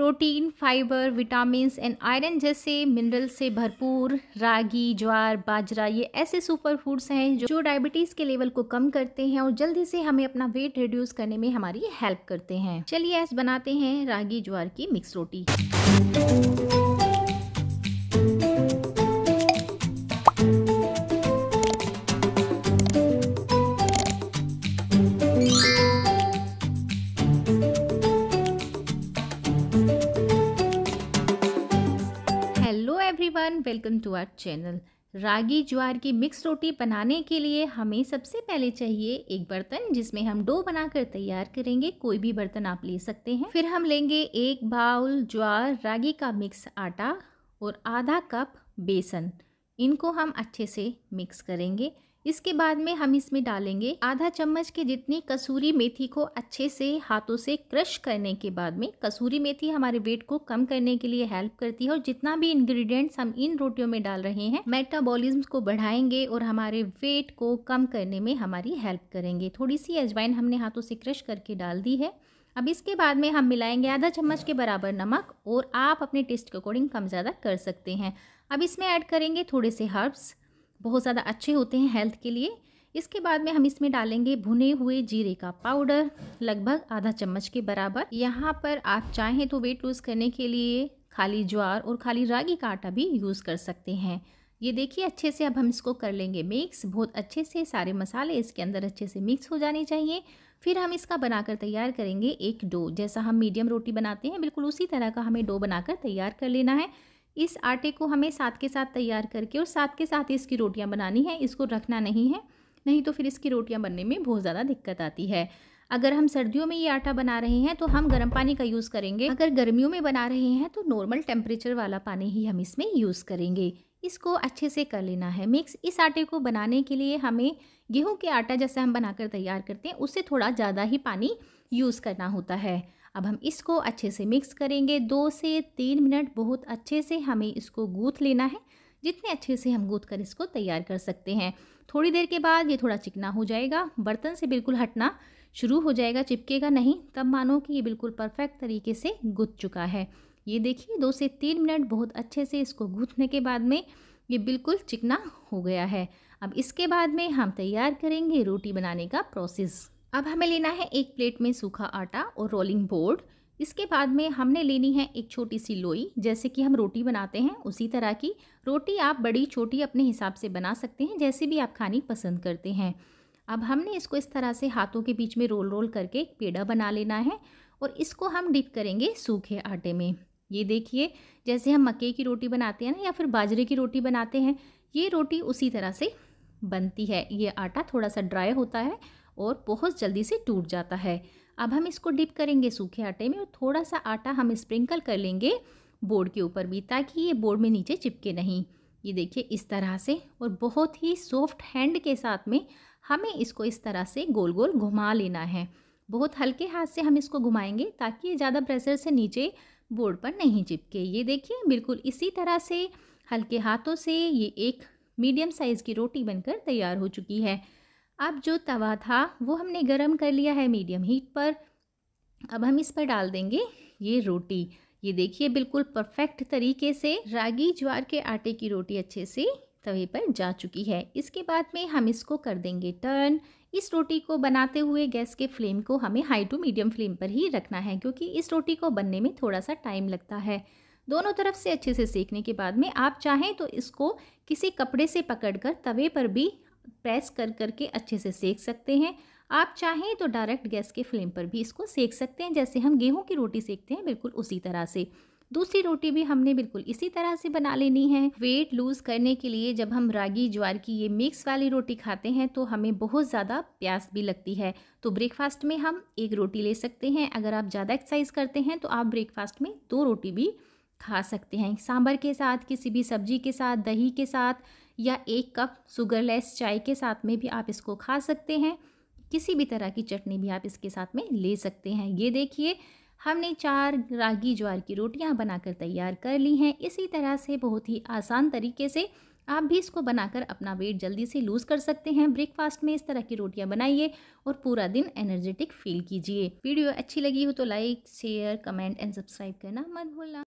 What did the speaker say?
protein fibre vitamin and iron जैसे mineral से भरपूर रागी ज्वार बाजरा ये ऐसे सुपर फूड्स हैं जो डायबिटीज़ के लेवल को कम करते हैं और जल्दी से हमें अपना वेट रिड्यूस करने में हमारी हेल्प करते हैं चलिए ऐसा बनाते हैं रागी ज्वार की मिक्स रोटी everyone welcome to our channel ragi jowar की मिक्स रोटी बनाने के लिए हमें सबसे पहले चाहिए एक बर्तन जिसमें हम डो बनाकर तैयार करेंगे कोई भी बर्तन आप ले सकते हैं फिर हम लेंगे एक बाउल ज्वार रागी का मिक्स आटा और आधा कप बेसन इनको हम अच्छे से मिक्स करेंगे इसके बाद में हम इसमें डालेंगे आधा चम्मच के जितनी कसूरी मेथी को अच्छे से हाथों से क्रश करने के बाद में कसूरी मेथी हमारे वेट को कम करने के लिए हेल्प करती है और जितना भी इंग्रेडिएंट्स हम इन रोटियों में डाल रहे हैं मेटाबॉलिज्म को बढ़ाएंगे और हमारे वेट को कम करने में हमारी हेल्प करेंगे थोड़ी सी अजवाइन हमने हाथों से क्रश करके डाल दी है अब इसके बाद में हम मिलाएंगे आधा चम्मच के बराबर नमक और आप अपने टेस्ट के अकॉर्डिंग कम ज़्यादा कर सकते हैं अब इसमें ऐड करेंगे थोड़े से हर्ब्स बहुत ज़्यादा अच्छे होते हैं हेल्थ के लिए इसके बाद में हम इसमें डालेंगे भुने हुए जीरे का पाउडर लगभग आधा चम्मच के बराबर यहाँ पर आप चाहें तो वेट लूज़ करने के लिए खाली ज्वार और खाली रागी का आटा भी यूज़ कर सकते हैं ये देखिए अच्छे से अब हम इसको कर लेंगे मिक्स बहुत अच्छे से सारे मसाले इसके अंदर अच्छे से मिक्स हो जाने चाहिए फिर हम इसका बनाकर तैयार करेंगे एक डो जैसा हम मीडियम रोटी बनाते हैं बिल्कुल उसी तरह का हमें डो बनाकर तैयार कर लेना है इस आटे को हमें साथ के साथ तैयार करके और साथ के साथ इसकी रोटियां बनानी है इसको रखना नहीं है नहीं तो फिर इसकी रोटियां बनने में बहुत ज़्यादा दिक्कत आती है अगर हम सर्दियों में ये आटा बना रहे हैं तो हम गर्म पानी का यूज़ करेंगे अगर गर्मियों में बना रहे हैं तो नॉर्मल टेम्परेचर वाला पानी ही हम इसमें यूज़ करेंगे इसको अच्छे से कर लेना है मिक्स इस आटे को बनाने के लिए हमें गेहूं के आटा जैसे हम बनाकर तैयार करते हैं उससे थोड़ा ज़्यादा ही पानी यूज़ करना होता है अब हम इसको अच्छे से मिक्स करेंगे दो से तीन मिनट बहुत अच्छे से हमें इसको गूँथ लेना है जितने अच्छे से हम गूँथ कर इसको तैयार कर सकते हैं थोड़ी देर के बाद ये थोड़ा चिकना हो जाएगा बर्तन से बिल्कुल हटना शुरू हो जाएगा चिपकेगा नहीं तब मानो कि ये बिल्कुल परफेक्ट तरीके से गुथ चुका है ये देखिए दो से तीन मिनट बहुत अच्छे से इसको गूँथने के बाद में ये बिल्कुल चिकना हो गया है अब इसके बाद में हम तैयार करेंगे रोटी बनाने का प्रोसेस अब हमें लेना है एक प्लेट में सूखा आटा और रोलिंग बोर्ड इसके बाद में हमने लेनी है एक छोटी सी लोई जैसे कि हम रोटी बनाते हैं उसी तरह की रोटी आप बड़ी छोटी अपने हिसाब से बना सकते हैं जैसे भी आप खानी पसंद करते हैं अब हमने इसको इस तरह से हाथों के बीच में रोल रोल करके एक पेड़ा बना लेना है और इसको हम डिप करेंगे सूखे आटे में ये देखिए जैसे हम मक्के की रोटी बनाते हैं ना या फिर बाजरे की रोटी बनाते हैं ये रोटी उसी तरह से बनती है ये आटा थोड़ा सा ड्राई होता है और बहुत जल्दी से टूट जाता है अब हम इसको डिप करेंगे सूखे आटे में और थोड़ा सा आटा हम स्प्रिंकल कर लेंगे बोर्ड के ऊपर भी ताकि ये बोर्ड में नीचे चिपके नहीं ये देखिए इस तरह से और बहुत ही सॉफ्ट हैंड के साथ में हमें इसको इस तरह से गोल गोल घुमा लेना है बहुत हल्के हाथ से हम इसको घुमाएंगे ताकि ये ज़्यादा प्रेशर से नीचे बोर्ड पर नहीं चिपके ये देखिए बिल्कुल इसी तरह से हल्के हाथों से ये एक मीडियम साइज़ की रोटी बनकर तैयार हो चुकी है अब जो तवा था वो हमने गरम कर लिया है मीडियम हीट पर अब हम इस पर डाल देंगे ये रोटी ये देखिए बिल्कुल परफेक्ट तरीके से रागी ज्वार के आटे की रोटी अच्छे से तवे पर जा चुकी है इसके बाद में हम इसको कर देंगे टर्न इस रोटी को बनाते हुए गैस के फ्लेम को हमें हाई टू मीडियम फ्लेम पर ही रखना है क्योंकि इस रोटी को बनने में थोड़ा सा टाइम लगता है दोनों तरफ से अच्छे से सेकने के बाद में आप चाहें तो इसको किसी कपड़े से पकड़कर तवे पर भी प्रेस कर करके अच्छे से सेक सकते हैं आप चाहें तो डायरेक्ट गैस के फ्लेम पर भी इसको सेक सकते हैं जैसे हम गेहूं की रोटी सेकते हैं बिल्कुल उसी तरह से दूसरी रोटी भी हमने बिल्कुल इसी तरह से बना लेनी है वेट लूज़ करने के लिए जब हम रागी ज्वार की ये मिक्स वाली रोटी खाते हैं तो हमें बहुत ज़्यादा प्यास भी लगती है तो ब्रेकफास्ट में हम एक रोटी ले सकते हैं अगर आप ज़्यादा एक्सरसाइज करते हैं तो आप ब्रेकफास्ट में दो रोटी भी खा सकते हैं सांभर के साथ किसी भी सब्जी के साथ दही के साथ या एक कप शुगरलेस चाय के साथ में भी आप इसको खा सकते हैं किसी भी तरह की चटनी भी आप इसके साथ में ले सकते हैं ये देखिए हमने चार रागी ज्वार की रोटियां बनाकर तैयार कर ली हैं इसी तरह से बहुत ही आसान तरीके से आप भी इसको बनाकर अपना वेट जल्दी से लूज़ कर सकते हैं ब्रेकफास्ट में इस तरह की रोटियां बनाइए और पूरा दिन एनर्जेटिक फील कीजिए वीडियो अच्छी लगी हो तो like share comment and subscribe करना मत भूलना